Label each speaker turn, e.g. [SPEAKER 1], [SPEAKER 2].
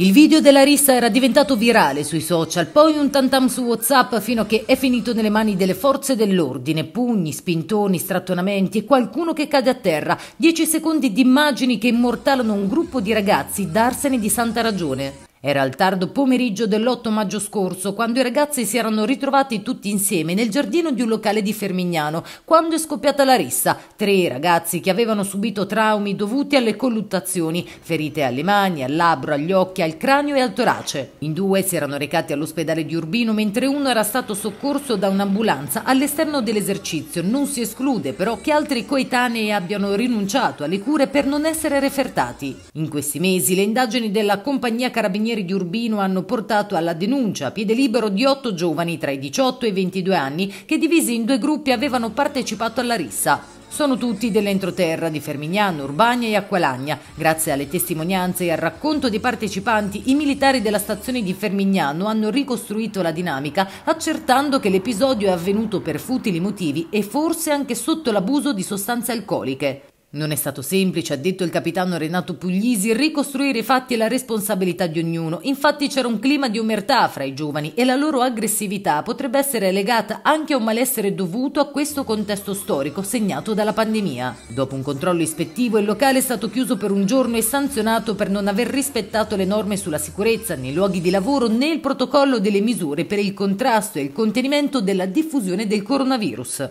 [SPEAKER 1] Il video della rissa era diventato virale sui social, poi un tantam su WhatsApp fino a che è finito nelle mani delle forze dell'ordine. Pugni, spintoni, strattonamenti e qualcuno che cade a terra. Dieci secondi di immagini che immortalano un gruppo di ragazzi darsene di santa ragione. Era il tardo pomeriggio dell'8 maggio scorso, quando i ragazzi si erano ritrovati tutti insieme nel giardino di un locale di Fermignano, quando è scoppiata la rissa. Tre ragazzi che avevano subito traumi dovuti alle colluttazioni, ferite alle mani, al labbro, agli occhi, al cranio e al torace. In due si erano recati all'ospedale di Urbino, mentre uno era stato soccorso da un'ambulanza all'esterno dell'esercizio. Non si esclude però che altri coetanei abbiano rinunciato alle cure per non essere refertati. In questi mesi le indagini della compagnia carabinieri carabinieri di Urbino hanno portato alla denuncia a piede libero di otto giovani tra i 18 e i 22 anni che divisi in due gruppi avevano partecipato alla rissa. Sono tutti dell'entroterra di Fermignano, Urbagna e Acqualagna. Grazie alle testimonianze e al racconto dei partecipanti, i militari della stazione di Fermignano hanno ricostruito la dinamica, accertando che l'episodio è avvenuto per futili motivi e forse anche sotto l'abuso di sostanze alcoliche. Non è stato semplice, ha detto il capitano Renato Puglisi, ricostruire i fatti e la responsabilità di ognuno. Infatti c'era un clima di omertà fra i giovani e la loro aggressività potrebbe essere legata anche a un malessere dovuto a questo contesto storico segnato dalla pandemia. Dopo un controllo ispettivo, il locale è stato chiuso per un giorno e sanzionato per non aver rispettato le norme sulla sicurezza nei luoghi di lavoro né il protocollo delle misure per il contrasto e il contenimento della diffusione del coronavirus.